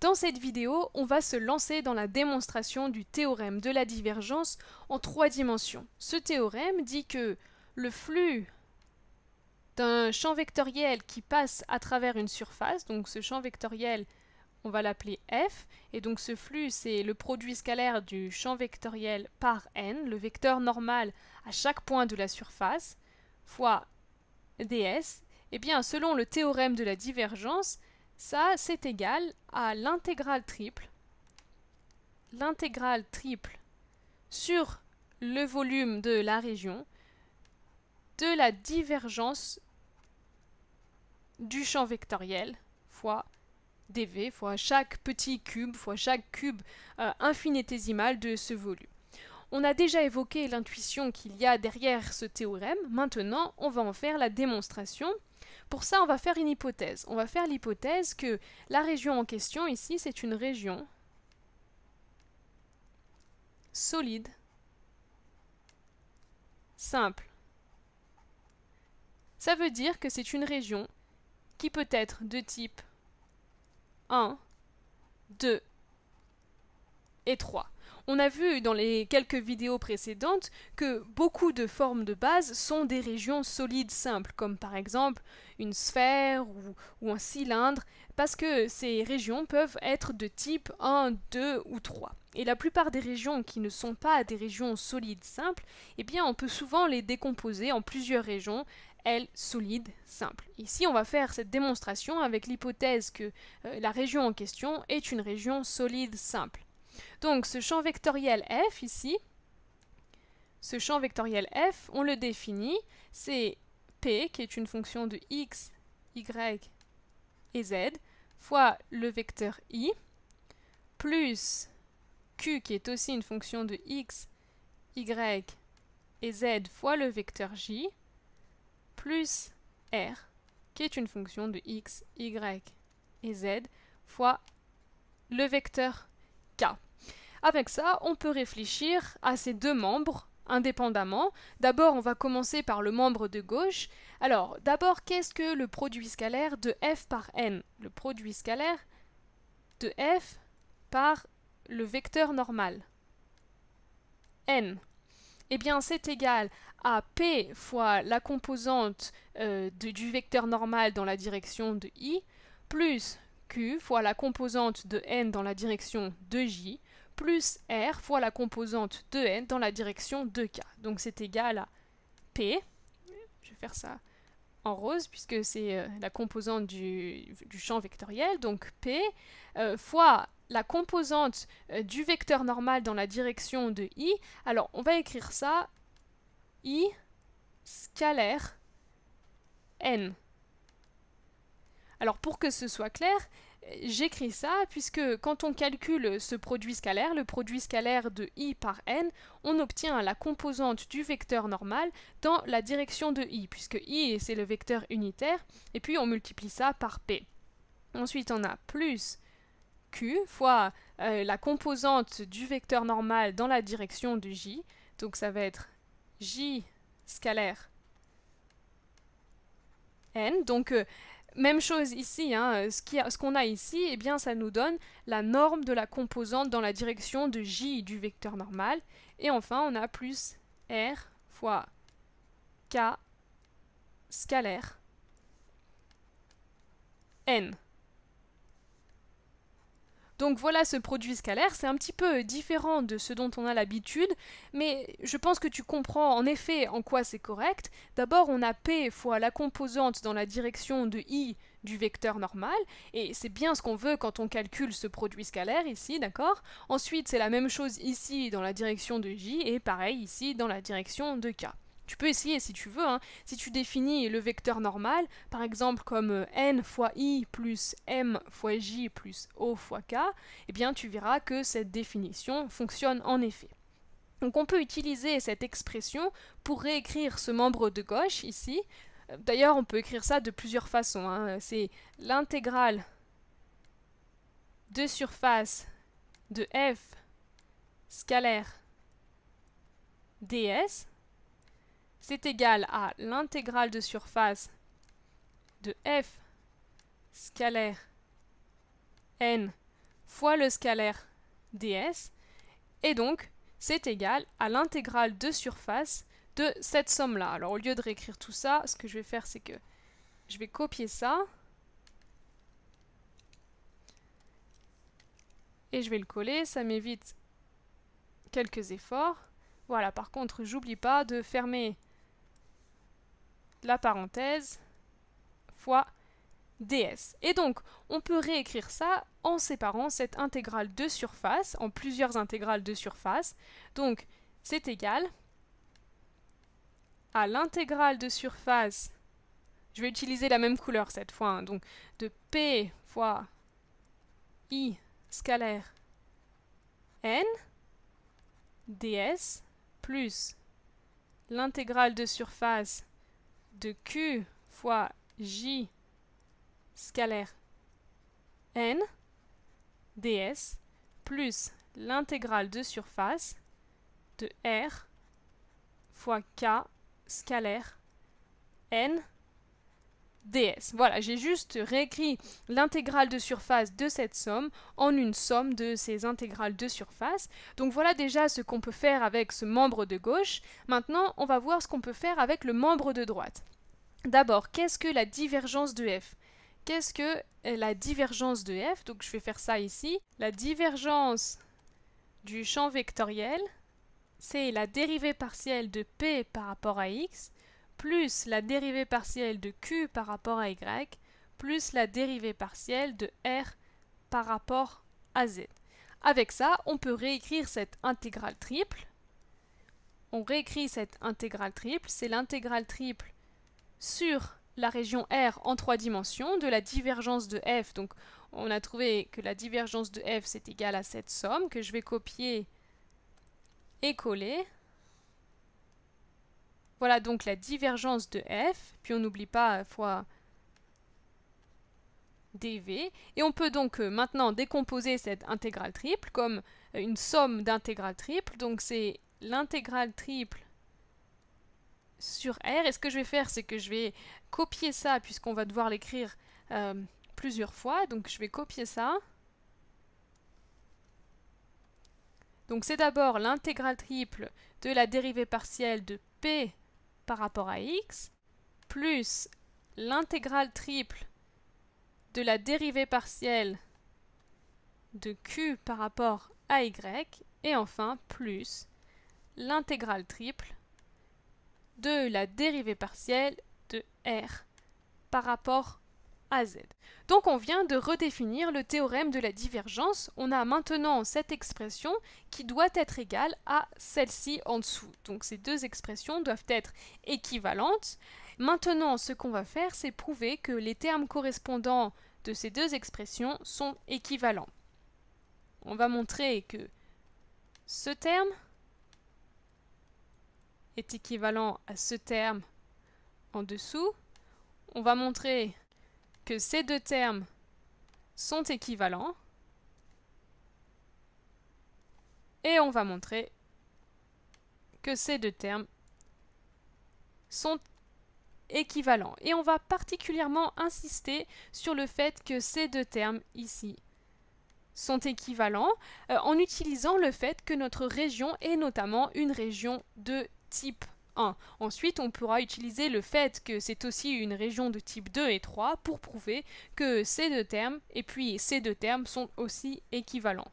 Dans cette vidéo, on va se lancer dans la démonstration du théorème de la divergence en trois dimensions. Ce théorème dit que le flux d'un champ vectoriel qui passe à travers une surface, donc ce champ vectoriel, on va l'appeler f, et donc ce flux, c'est le produit scalaire du champ vectoriel par n, le vecteur normal à chaque point de la surface, fois ds, et eh bien selon le théorème de la divergence, ça, c'est égal à l'intégrale triple, l'intégrale triple sur le volume de la région de la divergence du champ vectoriel fois dv, fois chaque petit cube, fois chaque cube euh, infinitésimal de ce volume. On a déjà évoqué l'intuition qu'il y a derrière ce théorème, maintenant on va en faire la démonstration. Pour ça, on va faire une hypothèse. On va faire l'hypothèse que la région en question ici, c'est une région solide, simple. Ça veut dire que c'est une région qui peut être de type 1, 2 et 3. On a vu dans les quelques vidéos précédentes que beaucoup de formes de base sont des régions solides simples, comme par exemple une sphère ou, un cylindre, parce que ces régions peuvent être de type 1, 2 ou 3. Et la plupart des régions qui ne sont pas des régions solides simples, eh bien on peut souvent les décomposer en plusieurs régions, elles solides simples. Ici, on va faire cette démonstration avec l'hypothèse que euh, la région en question est une région solide simple. Donc ce champ vectoriel f ici, ce champ vectoriel f, on le définit, c'est p qui est une fonction de x, y et z fois le vecteur i plus q qui est aussi une fonction de x, y et z fois le vecteur j plus r qui est une fonction de x, y et z fois le vecteur avec ça, on peut réfléchir à ces deux membres indépendamment. D'abord, on va commencer par le membre de gauche. Alors, d'abord, qu'est-ce que le produit scalaire de f par n Le produit scalaire de f par le vecteur normal. n. Eh bien, c'est égal à p fois la composante euh, du vecteur normal dans la direction de i, plus q fois la composante de n dans la direction de j, plus R fois la composante de n dans la direction de k Donc c'est égal à P, je vais faire ça en rose puisque c'est euh, la composante du, champ vectoriel, donc P, euh, fois la composante euh, du vecteur normal dans la direction de I. Alors on va écrire ça I scalaire n. Alors pour que ce soit clair, J'écris ça puisque quand on calcule ce produit scalaire, le produit scalaire de i par n, on obtient la composante du vecteur normal dans la direction de i, puisque i c'est le vecteur unitaire, et puis on multiplie ça par p. Ensuite on a plus q fois euh, la composante du vecteur normal dans la direction de j, donc ça va être j scalaire n, donc euh, même chose ici, hein. ce qu'on a ici, eh bien, ça nous donne la norme de la composante dans la direction de j du vecteur normal. Et enfin, on a plus r fois k scalaire n. Donc voilà ce produit scalaire, c'est un petit peu différent de ce dont on a l'habitude, mais je pense que tu comprends en effet en quoi c'est correct. D'abord, on a P fois la composante dans la direction de I du vecteur normal, et c'est bien ce qu'on veut quand on calcule ce produit scalaire ici, d'accord Ensuite, c'est la même chose ici dans la direction de J, et pareil ici dans la direction de K. Tu peux essayer si tu veux. Hein. Si tu définis le vecteur normal, par exemple comme euh, n fois i plus m fois j plus o fois k, eh bien tu verras que cette définition fonctionne en effet. Donc on peut utiliser cette expression pour réécrire ce membre de gauche ici. D'ailleurs, on peut écrire ça de plusieurs façons. Hein. C'est l'intégrale de surface de f scalaire ds c'est égal à l'intégrale de surface de f scalaire n fois le scalaire ds, et donc c'est égal à l'intégrale de surface de cette somme-là. Alors au lieu de réécrire tout ça, ce que je vais faire c'est que je vais copier ça, et je vais le coller, ça m'évite quelques efforts. Voilà, par contre, j'oublie pas de fermer la parenthèse fois ds. Et donc, on peut réécrire ça en séparant cette intégrale de surface en plusieurs intégrales de surface. Donc, c'est égal à l'intégrale de surface, je vais utiliser la même couleur cette fois, hein. donc de P fois I scalaire N ds plus l'intégrale de surface de Q fois J scalaire N ds plus l'intégrale de surface de R fois K scalaire N ds. Voilà, j'ai juste réécrit l'intégrale de surface de cette somme en une somme de ces intégrales de surface. Donc voilà déjà ce qu'on peut faire avec ce membre de gauche. Maintenant, on va voir ce qu'on peut faire avec le membre de droite. D'abord, qu'est-ce que la divergence de f Qu'est-ce que euh, la divergence de f Donc je vais faire ça ici. La divergence du champ vectoriel, c'est la dérivée partielle de p par rapport à x plus la dérivée partielle de q par rapport à y, plus la dérivée partielle de r par rapport à z. Avec ça, on peut réécrire cette intégrale triple. On réécrit cette intégrale triple, c'est l'intégrale triple sur la région R en trois dimensions de la divergence de f. Donc on a trouvé que la divergence de f c'est égal à cette somme que je vais copier et coller. Voilà donc la divergence de f, puis on n'oublie pas euh, fois dv, et on peut donc euh, maintenant décomposer cette intégrale triple comme euh, une somme d'intégrales triples, donc c'est l'intégrale triple sur R, et ce que je vais faire c'est que je vais copier ça puisqu'on va devoir l'écrire plusieurs fois, donc je vais copier ça, Donc c'est d'abord l'intégrale triple de la dérivée partielle de P par rapport à x, plus l'intégrale triple de la dérivée partielle de q par rapport à y, et enfin plus l'intégrale triple de la dérivée partielle de r par rapport à donc on vient de redéfinir le théorème de la divergence. On a maintenant cette expression qui doit être égale à celle-ci en dessous. Donc ces deux expressions doivent être équivalentes. Maintenant, ce qu'on va faire, c'est prouver que les termes correspondants de ces deux expressions sont équivalents. On va montrer que ce terme est équivalent à ce terme en dessous. On va montrer ces deux termes sont équivalents. Et on va montrer que ces deux termes sont équivalents. Et on va particulièrement insister sur le fait que ces deux termes ici sont équivalents euh, en utilisant le fait que notre région est notamment une région de type Ensuite, on pourra utiliser le fait que c'est aussi une région de type 2 et 3 pour prouver que ces deux termes et puis ces deux termes sont aussi équivalents.